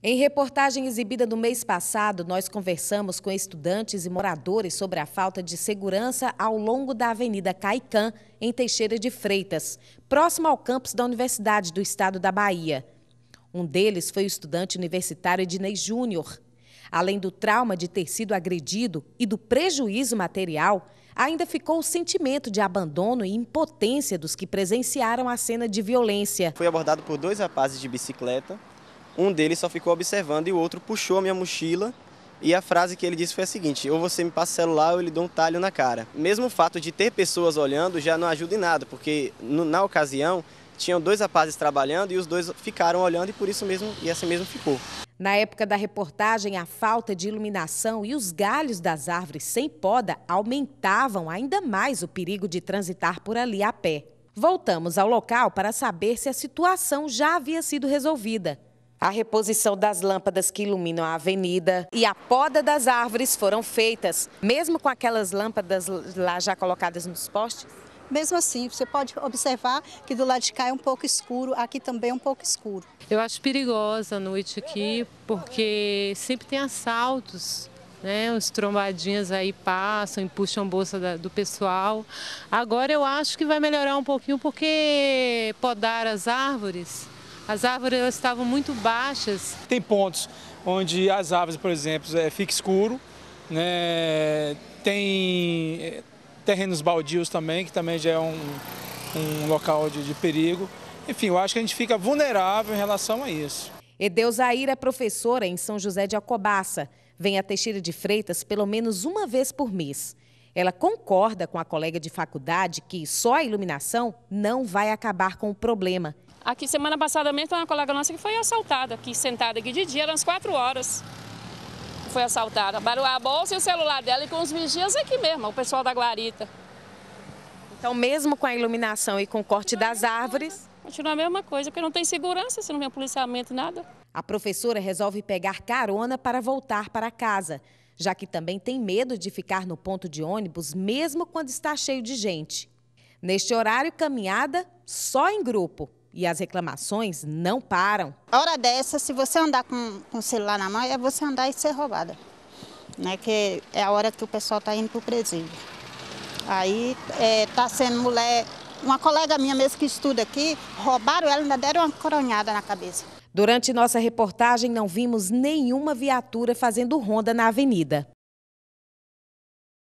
Em reportagem exibida no mês passado, nós conversamos com estudantes e moradores sobre a falta de segurança ao longo da Avenida Caicã, em Teixeira de Freitas, próximo ao campus da Universidade do Estado da Bahia. Um deles foi o estudante universitário Ednei Júnior. Além do trauma de ter sido agredido e do prejuízo material, ainda ficou o sentimento de abandono e impotência dos que presenciaram a cena de violência. Fui abordado por dois rapazes de bicicleta um deles só ficou observando e o outro puxou a minha mochila e a frase que ele disse foi a seguinte: ou você me passa o celular ou ele dá um talho na cara. Mesmo o fato de ter pessoas olhando já não ajuda em nada, porque no, na ocasião tinham dois rapazes trabalhando e os dois ficaram olhando e por isso mesmo e assim mesmo ficou. Na época da reportagem, a falta de iluminação e os galhos das árvores sem poda aumentavam ainda mais o perigo de transitar por ali a pé. Voltamos ao local para saber se a situação já havia sido resolvida. A reposição das lâmpadas que iluminam a avenida e a poda das árvores foram feitas, mesmo com aquelas lâmpadas lá já colocadas nos postes? Mesmo assim, você pode observar que do lado de cá é um pouco escuro, aqui também é um pouco escuro. Eu acho perigosa a noite aqui, porque sempre tem assaltos, né? Os trombadinhas aí passam e puxam bolsa do pessoal. Agora eu acho que vai melhorar um pouquinho, porque podar as árvores as árvores estavam muito baixas. Tem pontos onde as árvores, por exemplo, é, fica escuro, né? tem é, terrenos baldios também, que também já é um, um local de, de perigo. Enfim, eu acho que a gente fica vulnerável em relação a isso. Edeuzair é professora em São José de Alcobaça. Vem a Teixeira de Freitas pelo menos uma vez por mês. Ela concorda com a colega de faculdade que só a iluminação não vai acabar com o problema. Aqui semana passada mesmo uma colega nossa que foi assaltada aqui, sentada aqui de dia, às quatro 4 horas. Foi assaltada. barulho a bolsa e o celular dela e com os vigias aqui mesmo, o pessoal da guarita. Então mesmo com a iluminação e com o corte continua das árvores... Continua a mesma coisa, porque não tem segurança, se não tem policiamento, nada. A professora resolve pegar carona para voltar para casa, já que também tem medo de ficar no ponto de ônibus mesmo quando está cheio de gente. Neste horário, caminhada só em grupo. E as reclamações não param. A hora dessa, se você andar com, com o celular na mão, é você andar e ser roubada. Né? Que é a hora que o pessoal está indo para o presídio. Aí está é, tá sendo mulher. Uma colega minha mesmo que estuda aqui, roubaram ela, ainda deram uma coronhada na cabeça. Durante nossa reportagem, não vimos nenhuma viatura fazendo ronda na avenida.